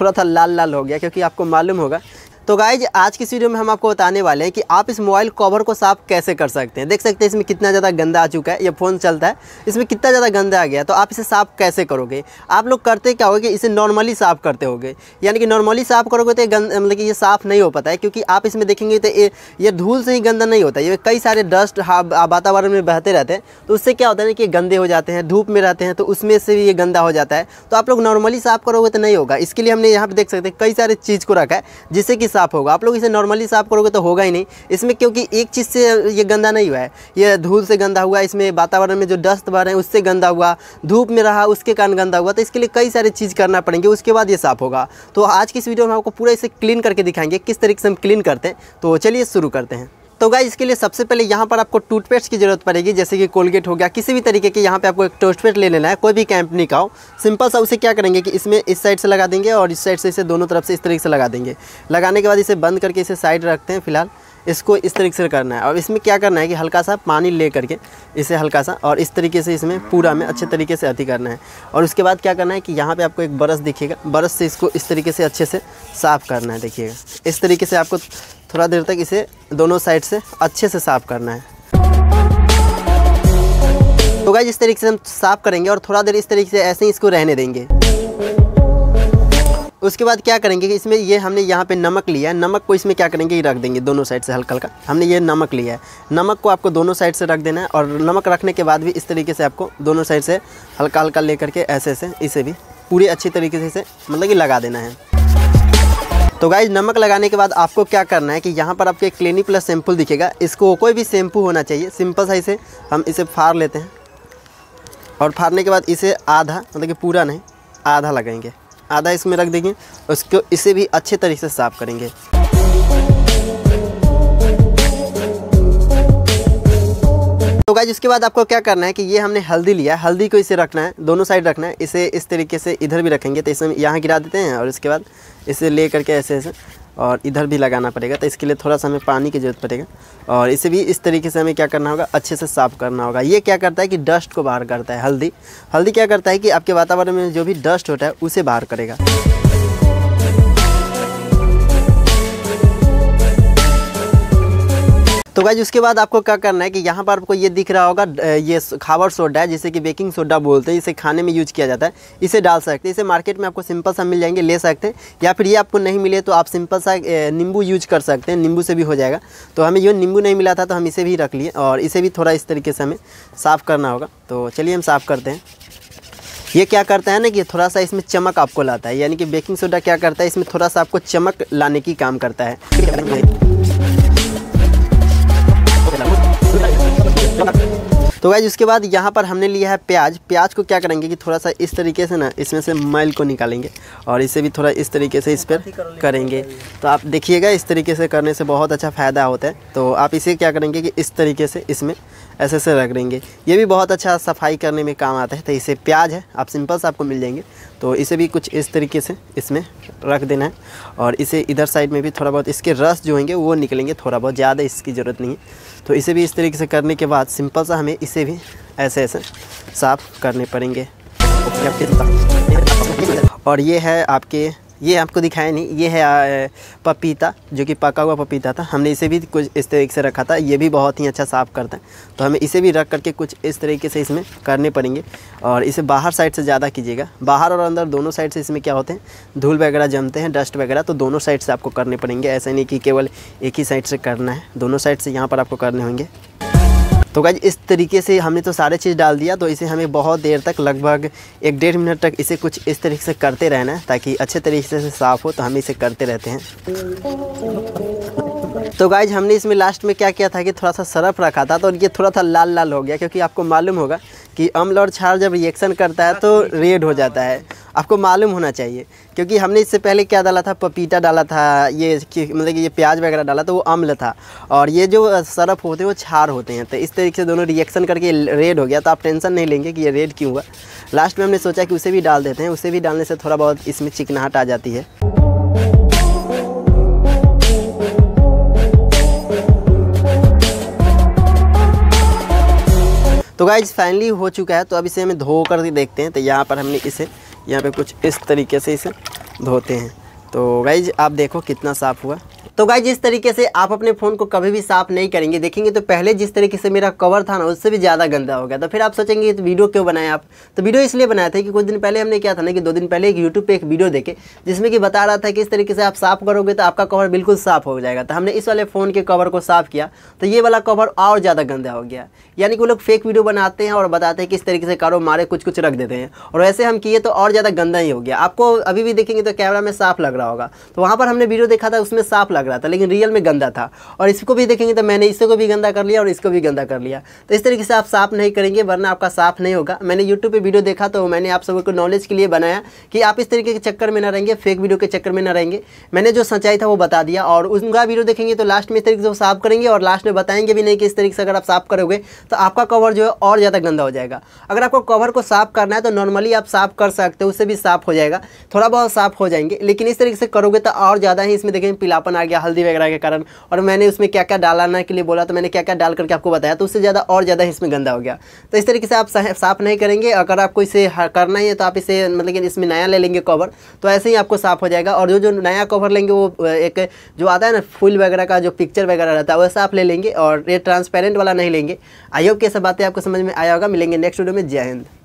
थोड़ा सा लाल लाल हो गया क्योंकि आपको मालूम होगा तो गाइज आज की वीडियो में हम आपको बताने वाले हैं कि आप इस मोबाइल कवर को साफ कैसे कर सकते हैं देख सकते हैं इसमें कितना ज़्यादा गंदा आ चुका है ये फ़ोन चलता है इसमें कितना ज़्यादा गंदा आ गया तो आप इसे साफ़ कैसे करोगे आप लोग करते क्या होगे इसे नॉर्मली साफ़ करते होगे यानी कि नॉर्मली साफ़ करोगे तो गंद मतलब कि ये साफ़ नहीं हो पाता है क्योंकि आप इसमें देखेंगे तो ये धूल से ही गंदा नहीं होता ये कई सारे डस्ट वातावरण में बहते रहते हैं तो उससे क्या होता है ना कि गंदे हो जाते हैं धूप में रहते हैं तो उसमें से भी ये गंदा हो जाता है तो आप लोग नॉर्मली साफ़ करोगे तो नहीं होगा इसके लिए हमने यहाँ पर देख सकते हैं कई सारे चीज़ को रखा है जिससे कि साफ़ होगा आप लोग इसे नॉर्मली साफ़ करोगे तो होगा ही नहीं इसमें क्योंकि एक चीज़ से ये गंदा नहीं हुआ है ये धूल से गंदा हुआ इसमें वातावरण में जो डस्ट भर है उससे गंदा हुआ धूप में रहा उसके कारण गंदा हुआ तो इसके लिए कई सारे चीज़ करना पड़ेंगे उसके बाद ये साफ़ होगा तो आज की इस वीडियो में आपको पूरा इसे क्लीन करके दिखाएंगे किस तरीके से हम क्लीन करते हैं तो चलिए शुरू करते हैं तो गाइज इसके लिए सबसे पहले यहाँ पर आपको टूथपेस्ट की ज़रूरत पड़ेगी जैसे कि कोलगेट हो गया किसी भी तरीके के यहाँ पे आपको एक टूथपेस्ट ले लेना है कोई भी कंपनी का हो सिंपल सा उसे क्या करेंगे कि इसमें इस साइड से लगा देंगे और इस साइड से इसे दोनों तरफ से इस तरीके से लगा देंगे लगाने के बाद इसे बंद करके इसे साइड रखते हैं फिलहाल इसको इस तरीके से करना है और इसमें क्या करना है कि हल्का सा पानी ले करके इसे हल्का सा और इस तरीके से इसमें पूरा में अच्छे तरीके से अति करना है और उसके बाद क्या करना है कि यहाँ पे आपको एक बरस दिखेगा बरस से इसको इस तरीके से अच्छे से साफ़ करना है देखिएगा इस तरीके से आपको थोड़ा देर तक इसे दोनों साइड से अच्छे से साफ़ करना है तो गाइज इस तरीके से हम साफ़ करेंगे और थोड़ा देर इस तरीके से ऐसे ही इसको रहने देंगे उसके बाद क्या करेंगे कि इसमें ये हमने यहाँ पे नमक लिया है नमक को इसमें क्या करेंगे ये रख देंगे दोनों साइड से हल्का हल्का हमने ये नमक लिया है नमक को आपको दोनों साइड से रख देना है और नमक रखने के बाद भी इस तरीके से आपको दोनों साइड से हल्का हल्का ले करके ऐसे ऐसे इसे भी पूरी अच्छी तरीके से इसे मतलब कि लगा देना है तो गाइज नमक लगाने के बाद आपको क्या करना है कि यहाँ पर आपके क्लिनिक प्लस शैम्पू दिखेगा इसको कोई भी शैम्पू होना चाहिए सिंपल सा इसे हम इसे फाड़ लेते हैं और फाड़ने के बाद इसे आधा मतलब कि पूरा नहीं आधा लगाएंगे आधा इसमें रख देंगे उसको इसे भी अच्छे तरीके से साफ़ करेंगे गाइज इसके बाद आपको क्या करना है कि ये हमने हल्दी लिया हल्दी को इसे रखना है दोनों साइड रखना है इसे इस तरीके से इधर भी रखेंगे तो इसे यहाँ गिरा देते हैं और इसके बाद इसे ले करके ऐसे ऐसे और इधर भी लगाना पड़ेगा तो इसके लिए थोड़ा सा हमें पानी की ज़रूरत पड़ेगा और इसे भी इस तरीके से हमें क्या करना होगा अच्छे से साफ़ करना होगा ये क्या करता है कि डस्ट को बाहर करता है हल्दी हल्दी क्या करता है कि आपके वातावरण में जो भी डस्ट होता है उसे बाहर करेगा तो गाइज उसके बाद आपको क्या करना है कि यहाँ पर आपको ये दिख रहा होगा ये खावर सोडा है जिसे कि बेकिंग सोडा बोलते हैं इसे खाने में यूज किया जाता है इसे डाल सकते हैं इसे मार्केट में आपको सिंपल सा मिल जाएंगे ले सकते हैं या फिर ये आपको नहीं मिले तो आप सिंपल सा नींबू यूज कर सकते हैं नींबू से भी हो जाएगा तो हमें ये नींबू नहीं मिला था तो हम इसे भी रख लिए और इसे भी थोड़ा इस तरीके से हमें साफ़ करना होगा तो चलिए हम साफ़ करते हैं ये क्या करता है ना कि थोड़ा सा इसमें चमक आपको लाता है यानी कि बेकिंग सोडा क्या करता है इसमें थोड़ा सा आपको चमक लाने की काम करता है तो गाइज उसके बाद यहाँ पर हमने लिया है प्याज प्याज को क्या करेंगे कि थोड़ा सा इस तरीके से ना इसमें से मैल को निकालेंगे और इसे भी थोड़ा इस तरीके से इस पर करेंगे तो आप देखिएगा इस तरीके से करने से बहुत अच्छा फ़ायदा होता है तो आप इसे क्या करेंगे कि इस तरीके से इसमें ऐसे ऐसे रख देंगे ये भी बहुत अच्छा सफाई करने में काम आता है तो इसे प्याज है आप सिंपल से आपको मिल जाएंगे तो इसे भी कुछ इस तरीके से इसमें रख देना है और इसे इधर साइड में भी थोड़ा बहुत इसके रस जो होंगे वो निकलेंगे थोड़ा बहुत ज़्यादा इसकी ज़रूरत नहीं है तो इसे भी इस तरीके से करने के बाद सिंपल सा हमें इसे भी ऐसे ऐसे साफ़ करने पड़ेंगे और ये है आपके ये आपको दिखाया नहीं ये है पपीता जो कि पका हुआ पपीता था हमने इसे भी कुछ इस तरीके से रखा था ये भी बहुत ही अच्छा साफ़ करता है तो हमें इसे भी रख करके कुछ इस तरीके से इसमें करने पड़ेंगे और इसे बाहर साइड से ज़्यादा कीजिएगा बाहर और अंदर दोनों साइड से इसमें क्या होते हैं धूल वगैरह जमते हैं डस्ट वगैरह तो दोनों साइड से आपको करने पड़ेंगे ऐसा नहीं कि केवल एक ही साइड से करना है दोनों साइड से यहाँ पर आपको करने होंगे तो गाइज इस तरीके से हमने तो सारे चीज़ डाल दिया तो इसे हमें बहुत देर तक लगभग एक डेढ़ मिनट तक इसे कुछ इस तरीके से करते रहना ताकि अच्छे तरीके से साफ़ हो तो हम इसे करते रहते हैं तो गाइज हमने इसमें लास्ट में क्या किया था कि थोड़ा सा सरफ रखा था तो ये थोड़ा सा लाल लाल हो गया क्योंकि आपको मालूम होगा कि अम्ल और क्षार जब रिएक्शन करता है तो रेड हाँ, तो हो जाता है आपको मालूम होना चाहिए क्योंकि हमने इससे पहले क्या डाला था पपीता डाला था ये मतलब कि ये प्याज वगैरह डाला था तो वो अम्ल था और ये जो सरफ होते हैं वो छार होते हैं तो इस तरीके से दोनों रिएक्शन करके रेड हो गया तो आप टेंशन नहीं लेंगे कि ये रेड क्यों हुआ लास्ट में हमने सोचा कि उसे भी डाल देते हैं उसे भी डालने से थोड़ा बहुत इसमें चिकनाहट आ जाती है तो गाइज फाइनली हो चुका है तो अब इसे हमें धो कर ही देखते हैं तो यहाँ पर हमने इसे यहाँ पर कुछ इस तरीके से इसे धोते हैं तो गाइज आप देखो कितना साफ़ हुआ तो गाय जिस तरीके से आप अपने फ़ोन को कभी भी साफ नहीं करेंगे देखेंगे तो पहले जिस तरीके से मेरा कवर था ना उससे भी ज़्यादा गंदा हो गया तो फिर आप सोचेंगे तो वीडियो क्यों बनाए आप तो वीडियो इसलिए बनाया था कि कुछ दिन पहले हमने क्या था ना कि दो दिन पहले एक यूट्यूब पर एक वीडियो देखे जिसमें कि बता रहा था कि इस तरीके से आप साफ करोगे तो आपका कवर बिल्कुल साफ हो जाएगा तो हमने इस वाले फ़ोन के कवर को साफ किया तो ये वाला कवर और ज़्यादा गंदा हो गया यानी कि वो लोग फेक वीडियो बनाते हैं और बताते हैं कि इस तरीके से कारो मारे कुछ कुछ रख देते हैं और वैसे हम किए तो और ज़्यादा गंदा ही हो गया आपको अभी भी देखेंगे तो कैमरा में साफ लग रहा होगा तो वहाँ पर हमने वीडियो देखा था उसमें साफ लग रहा था लेकिन रियल में गंदा था और इसको भी देखेंगे तो मैंने इसको भी गंदा कर लिया और इसको भी गंदा कर लिया तो इस तरीके से आप साफ नहीं करेंगे वरना आपका साफ नहीं होगा मैंने यूट्यूब पर वीडियो देखा तो मैंने आप सबको नॉलेज के लिए बनाया कि आप इस तरीके के चक्कर में ना रहेंगे फेक वीडियो के चक्कर में ना रहेंगे मैंने जो सच्चाई था वो बता दिया और उनका वीडियो देखेंगे तो लास्ट में इस तरीके से साफ करेंगे और लास्ट में बताएंगे भी नहीं कि इस तरीके से अगर आप साफ करोगे तो आपका कवर जो है और ज़्यादा गंदा हो जाएगा अगर आपको कवर को साफ करना है तो नॉर्मली आप साफ कर सकते हो उससे भी साफ हो जाएगा थोड़ा बहुत साफ हो जाएंगे लेकिन इस तरीके से करोगे तो और ज़्यादा ही इसमें देखेंगे पिलापन आ गया हल्दी वगैरह के कारण और मैंने उसमें क्या क्या डालाना के लिए बोला तो मैंने क्या क्या डाल करके आपको बताया तो उससे ज़्यादा और ज़्यादा इसमें गंदा हो गया तो इस तरीके से आप साफ़ नहीं करेंगे अगर आपको इसे करना ही है तो आप इसे मतलब कि इसमें नया ले लेंगे कवर तो ऐसे ही आपको साफ़ हो जाएगा और जो जो नया कवर लेंगे वो एक जो आता है ना फूल वगैरह का जो पिक्चर वगैरह रहता है वैसा आप ले लेंगे और ये ट्रांसपेरेंट वाला नहीं लेंगे आयोग की ऐसा सब बातें आपको समझ में आया होगा मिलेंगे नेक्स्ट वीडियो में जय हिंद